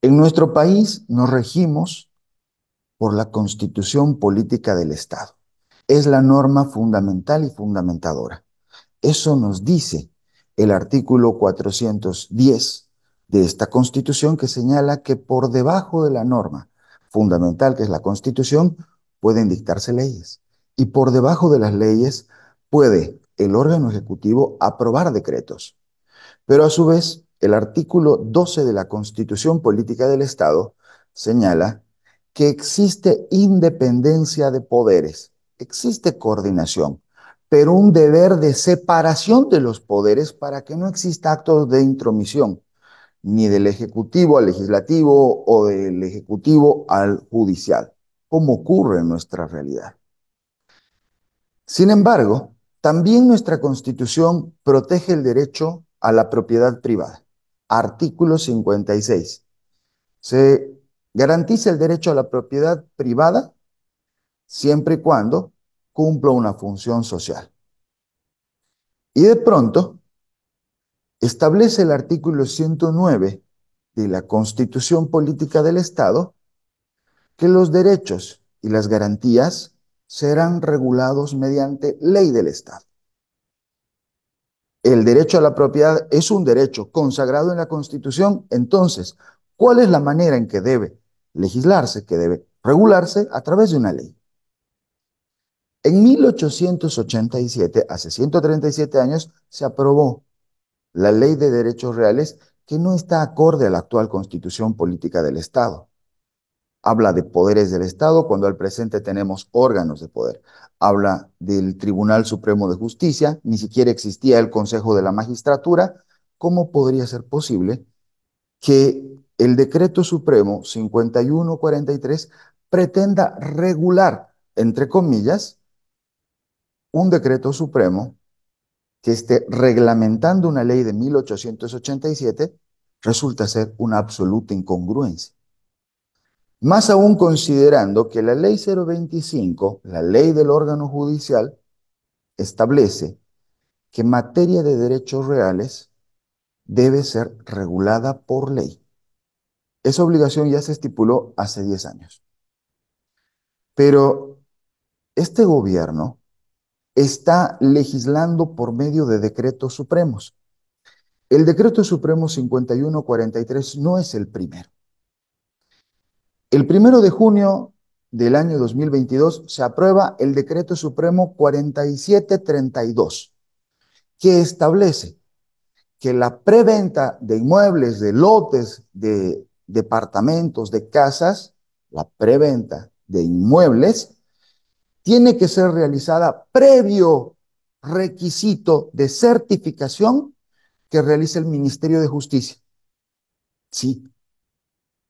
En nuestro país nos regimos por la constitución política del Estado. Es la norma fundamental y fundamentadora. Eso nos dice el artículo 410 de esta constitución que señala que por debajo de la norma fundamental, que es la constitución, pueden dictarse leyes. Y por debajo de las leyes puede el órgano ejecutivo aprobar decretos. Pero a su vez el artículo 12 de la Constitución Política del Estado señala que existe independencia de poderes, existe coordinación, pero un deber de separación de los poderes para que no exista actos de intromisión, ni del Ejecutivo al Legislativo o del Ejecutivo al Judicial, como ocurre en nuestra realidad. Sin embargo, también nuestra Constitución protege el derecho a la propiedad privada. Artículo 56. Se garantiza el derecho a la propiedad privada siempre y cuando cumpla una función social. Y de pronto, establece el artículo 109 de la Constitución Política del Estado que los derechos y las garantías serán regulados mediante ley del Estado el derecho a la propiedad es un derecho consagrado en la Constitución, entonces, ¿cuál es la manera en que debe legislarse, que debe regularse a través de una ley? En 1887, hace 137 años, se aprobó la Ley de Derechos Reales que no está acorde a la actual Constitución Política del Estado. Habla de poderes del Estado cuando al presente tenemos órganos de poder. Habla del Tribunal Supremo de Justicia, ni siquiera existía el Consejo de la Magistratura. ¿Cómo podría ser posible que el decreto supremo 5143 pretenda regular, entre comillas, un decreto supremo que esté reglamentando una ley de 1887 resulta ser una absoluta incongruencia. Más aún considerando que la ley 025, la ley del órgano judicial, establece que materia de derechos reales debe ser regulada por ley. Esa obligación ya se estipuló hace 10 años. Pero este gobierno está legislando por medio de decretos supremos. El decreto supremo 5143 no es el primero. El primero de junio del año 2022 se aprueba el Decreto Supremo 4732, que establece que la preventa de inmuebles, de lotes, de departamentos, de casas, la preventa de inmuebles, tiene que ser realizada previo requisito de certificación que realice el Ministerio de Justicia. Sí,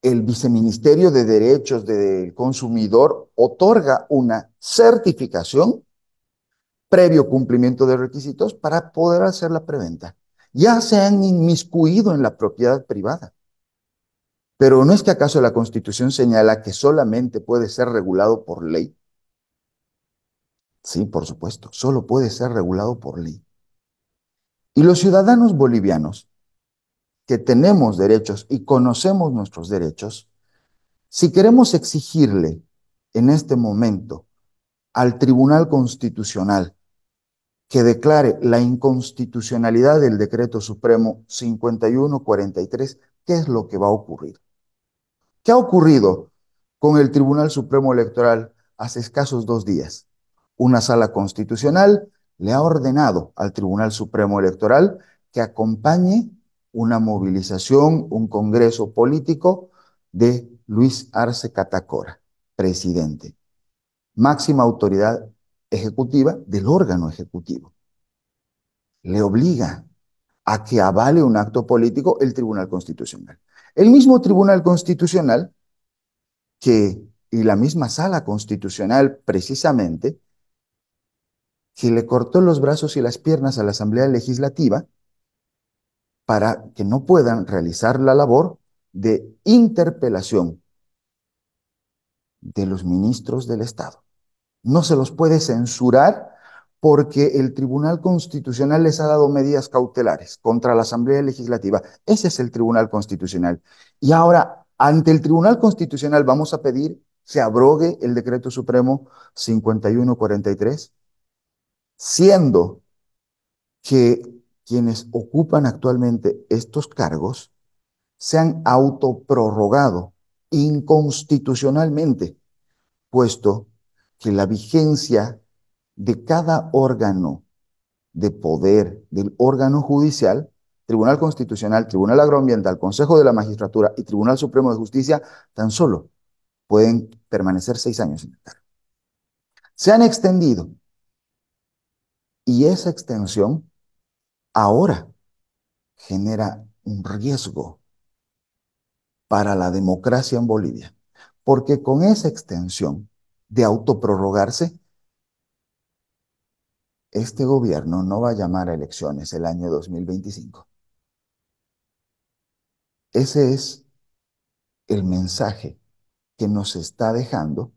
el Viceministerio de Derechos del Consumidor otorga una certificación previo cumplimiento de requisitos para poder hacer la preventa. Ya se han inmiscuido en la propiedad privada. Pero ¿no es que acaso la Constitución señala que solamente puede ser regulado por ley? Sí, por supuesto, solo puede ser regulado por ley. Y los ciudadanos bolivianos que tenemos derechos y conocemos nuestros derechos, si queremos exigirle en este momento al Tribunal Constitucional que declare la inconstitucionalidad del decreto supremo 5143, ¿qué es lo que va a ocurrir? ¿Qué ha ocurrido con el Tribunal Supremo Electoral hace escasos dos días? Una sala constitucional le ha ordenado al Tribunal Supremo Electoral que acompañe una movilización, un congreso político de Luis Arce Catacora, presidente, máxima autoridad ejecutiva del órgano ejecutivo. Le obliga a que avale un acto político el Tribunal Constitucional. El mismo Tribunal Constitucional que, y la misma sala constitucional precisamente, que le cortó los brazos y las piernas a la Asamblea Legislativa para que no puedan realizar la labor de interpelación de los ministros del Estado. No se los puede censurar porque el Tribunal Constitucional les ha dado medidas cautelares contra la Asamblea Legislativa. Ese es el Tribunal Constitucional. Y ahora, ante el Tribunal Constitucional vamos a pedir se abrogue el Decreto Supremo 5143, siendo que quienes ocupan actualmente estos cargos se han autoprorrogado inconstitucionalmente, puesto que la vigencia de cada órgano de poder del órgano judicial, Tribunal Constitucional, Tribunal Agroambiental, Consejo de la Magistratura y Tribunal Supremo de Justicia, tan solo pueden permanecer seis años en el cargo. Se han extendido y esa extensión ahora genera un riesgo para la democracia en Bolivia, porque con esa extensión de autoprorrogarse, este gobierno no va a llamar a elecciones el año 2025. Ese es el mensaje que nos está dejando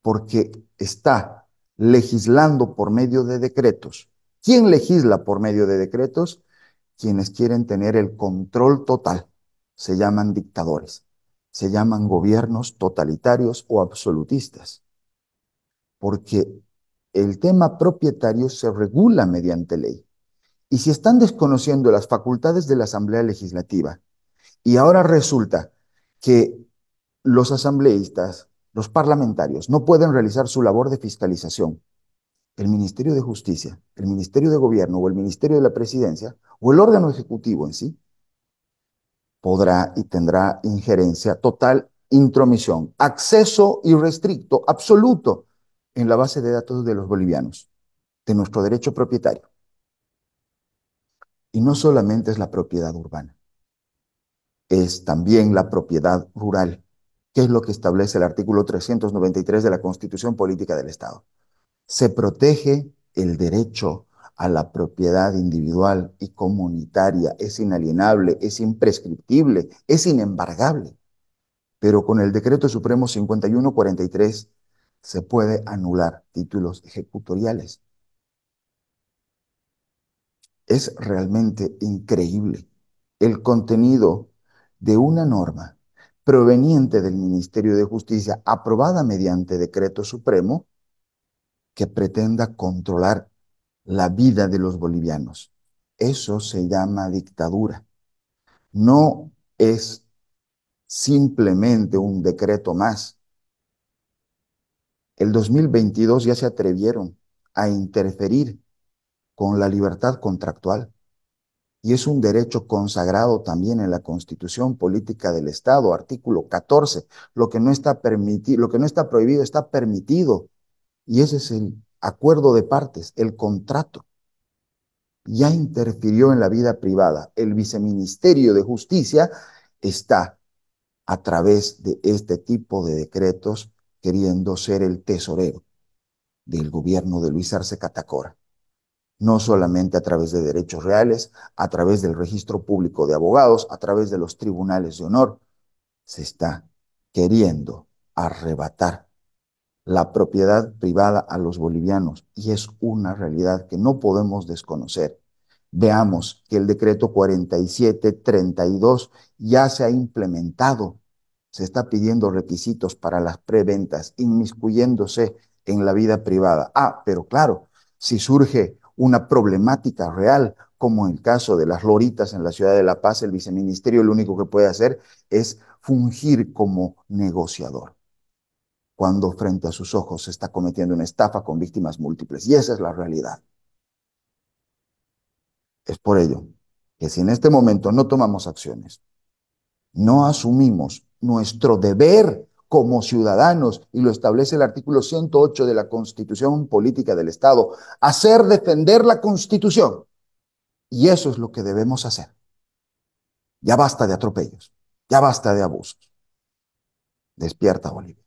porque está legislando por medio de decretos ¿Quién legisla por medio de decretos? Quienes quieren tener el control total. Se llaman dictadores. Se llaman gobiernos totalitarios o absolutistas. Porque el tema propietario se regula mediante ley. Y si están desconociendo las facultades de la Asamblea Legislativa y ahora resulta que los asambleístas, los parlamentarios, no pueden realizar su labor de fiscalización el Ministerio de Justicia, el Ministerio de Gobierno o el Ministerio de la Presidencia o el órgano ejecutivo en sí, podrá y tendrá injerencia total, intromisión, acceso irrestricto, absoluto en la base de datos de los bolivianos, de nuestro derecho propietario. Y no solamente es la propiedad urbana, es también la propiedad rural, que es lo que establece el artículo 393 de la Constitución Política del Estado se protege el derecho a la propiedad individual y comunitaria. Es inalienable, es imprescriptible, es inembargable. Pero con el Decreto Supremo 5143 se puede anular títulos ejecutoriales. Es realmente increíble el contenido de una norma proveniente del Ministerio de Justicia aprobada mediante decreto supremo que pretenda controlar la vida de los bolivianos. Eso se llama dictadura. No es simplemente un decreto más. El 2022 ya se atrevieron a interferir con la libertad contractual y es un derecho consagrado también en la Constitución Política del Estado, artículo 14. Lo que no está permitido, lo que no está prohibido está permitido. Y ese es el acuerdo de partes, el contrato. Ya interfirió en la vida privada. El viceministerio de justicia está a través de este tipo de decretos queriendo ser el tesorero del gobierno de Luis Arce Catacora. No solamente a través de derechos reales, a través del registro público de abogados, a través de los tribunales de honor, se está queriendo arrebatar la propiedad privada a los bolivianos y es una realidad que no podemos desconocer. Veamos que el decreto 4732 ya se ha implementado. Se está pidiendo requisitos para las preventas, inmiscuyéndose en la vida privada. Ah, pero claro, si surge una problemática real, como en el caso de las loritas en la ciudad de La Paz, el viceministerio lo único que puede hacer es fungir como negociador cuando frente a sus ojos se está cometiendo una estafa con víctimas múltiples. Y esa es la realidad. Es por ello que si en este momento no tomamos acciones, no asumimos nuestro deber como ciudadanos, y lo establece el artículo 108 de la Constitución Política del Estado, hacer defender la Constitución. Y eso es lo que debemos hacer. Ya basta de atropellos, ya basta de abusos. Despierta, Bolivia.